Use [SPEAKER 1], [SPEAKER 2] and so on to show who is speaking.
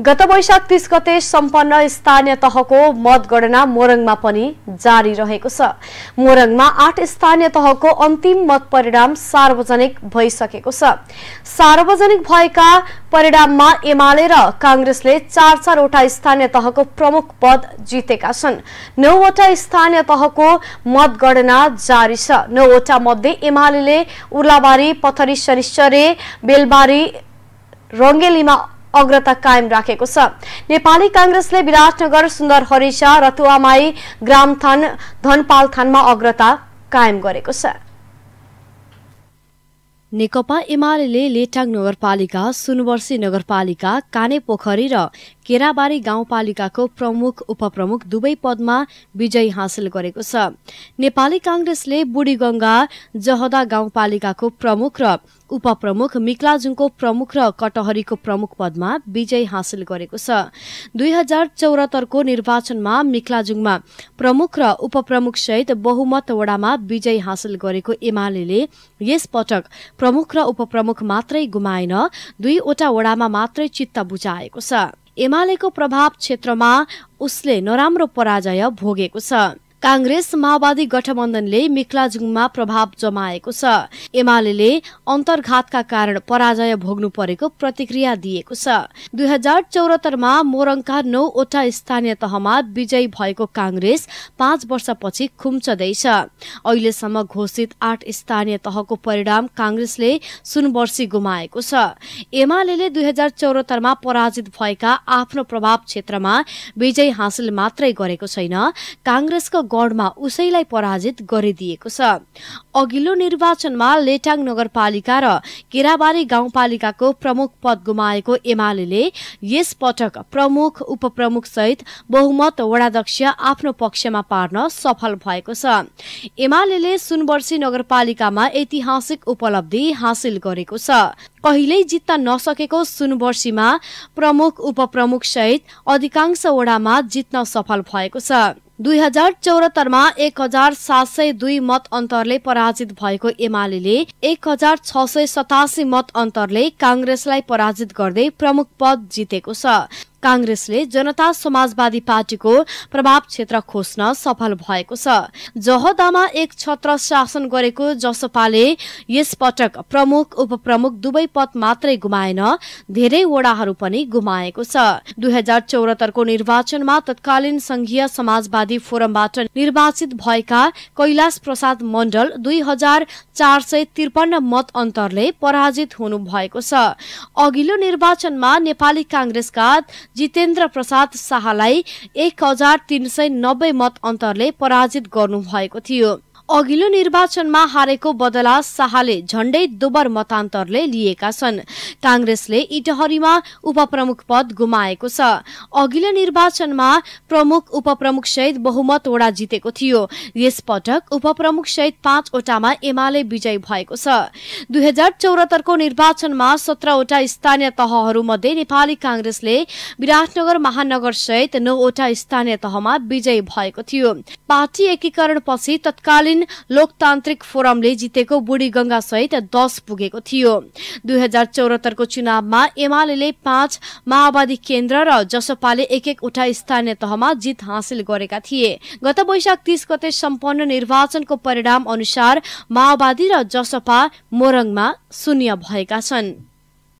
[SPEAKER 1] गत वैशाख तीस गते सम्पन्न स्थानीय तहको मतगणना मोरङमा पनि जारी रहेको छ मोरङमा आठ स्थानीय तहको अन्तिम मत परिणाम सार्वजनिक भइसकेको छ सार्वजनिक भएका परिणाममा एमाले र काङ्ग्रेसले चार चारवटा स्थानीय तहको प्रमुख पद जितेका छन् नौवटा स्थानीय तहको मतगणना जारी छ नौवटा मध्ये एमाले उर्लाबारी पथरी शनिश्चरे बेलबारी रङ्गेलीमा अग्रता कायम राखेको छ नेपाली काङ्ग्रेसले विराटनगर सुन्दर हरिसा रतुवामाई ग्रामथान थानमा अग्रता कायम गरेको छ नेकपा एमाले लेटाङ नगरपालिका सुनवर्सी नगरपालिका काने पोखरी र केराबारी गाउँपालिकाको प्रमुख उपप्रमुख दुवै पदमा विजय हासिल गरेको छ नेपाली काङ्ग्रेसले बुढीगङ्गा जहदा गाउँपालिकाको प्रमुख र उपप्रमुख मिक्लाजुङको प्रमुख र कटहरीको प्रमुख पदमा विजय हासिल गरेको छ दुई हजार चौरात्तरको निर्वाचनमा मिक्लाजुङमा प्रमुख र उपप्रमुख सहित बहुमत वडामा विजय हासिल गरेको एमाले यस पटक प्रमुख र उपप्रमुख मात्रै गुमाएन दुईवटा वडामा मात्रै चित्त बुझाएको छ एमालेको प्रभाव क्षेत्रमा उसले नराम्रो पराजय भोगेको छ काङ्ग्रेस माओवादी गठबन्धनले मिक्लाजुङमा प्रभाव जमाएको छ एमाले अन्तर्घातका कारण पराजय भोग्नु परेको प्रतिक्रिया दिएको छ दुई हजार चौरात्तरमा मोरङका नौवटा स्थानीय तहमा विजयी भएको काङ्ग्रेस पाँच वर्षपछि खुम्चदैछ अहिलेसम्म घोषित आठ स्थानीय तहको परिणाम काङ्ग्रेसले सुनवर्षी गुमाएको छ एमाले दुई हजार चौरात्तरमा पराजित भएका आफ्नो प्रभाव क्षेत्रमा विजय हासिल मात्रै गरेको छैन काङ्ग्रेसको गढमा उसैलाई पराजित गरिदिएको छ अघिल्लो निर्वाचनमा लेटाङ नगरपालिका र केराबारी गाउँपालिकाको प्रमुख पद गुमाएको एमाले यस पटक प्रमुख उपप्रमुख सहित बहुमत वडाध्यक्ष आफ्नो पक्षमा पार्न सफल भएको छ एमाले सुनवर्सी नगरपालिकामा ऐतिहासिक उपलब्धि हासिल गरेको छ कहिल्यै जित्न नसकेको सुनवर्सीमा प्रमुख उपप्रमुख सहित अधिकांश वडामा जित्न सफल भएको छ दुई हजार चौरात्तरमा एक हजार सात सय दुई मत अन्तरले पराजित भएको एमाले एक हजार छ सय सतासी मत अन्तरले काङ्ग्रेसलाई पराजित गर्दै प्रमुख पद जितेको छ काङ्ग्रेसले जनता समाजवादी पार्टीको प्रभाव क्षेत्र खोज्न सफल भएको छ जहदामा एक छत्र शासन गरेको जसपाले यस पटक प्रमुख उपप्रमुख दुवै पद मात्रै गुमाएन धेरै वडाहरू पनि गुमाएको छ दुई हजार चौरात्तरको निर्वाचनमा तत्कालीन संघीय समाजवादी फोरमबाट निर्वाचित भएका कैलाश प्रसाद मण्डल दुई हजार चार सय त्रिपन्न मत अन्तरले पराजित हुनु भएको छ अघिल्लो निर्वाचनमा नेपाली काङ्ग्रेसका जितेन्द्र प्रसाद शाहलाई एक हजार तीन सय नब्बे मत अन्तरले पराजित गर्नुभएको थियो अघिल्लो निर्वाचनमा हारेको बदला शाहले झण्डै दोबर मतान्तरले लिएका छन् काँग्रेसले इटहरीमा उपप्रमुख पद गुमाएको छ अघिल्लो निर्वाचनमा प्रमुख उपप्रमुख सहित बहुमत बहुमतवटा जितेको थियो यसपटक उपप्रमुख सहित पाँचवटामा एमाले विजयी भएको छ दुई हजार चौरात्तरको निर्वाचनमा सत्रवटा स्थानीय तहहरूमध्ये नेपाली काँग्रेसले विराटनगर महानगर सहित नौवटा स्थानीय तहमा विजयी भएको थियो पार्टी एकीकरणपछि तत्कालीन तत्कालीन लोकतान्त्रिक फोरमले जितेको बुढी गंगा सहित दश पुगेको थियो दुई हजार चौरात्तरको चुनावमा एमाले पाँच माओवादी केन्द्र र जसपाले एक एकवटा स्थानीय तहमा जित हासिल गरेका थिए गत वैशाख तीस गते सम्पन्न निर्वाचनको परिणाम अनुसार माओवादी र जसपा मोरङमा शून्य भएका छन्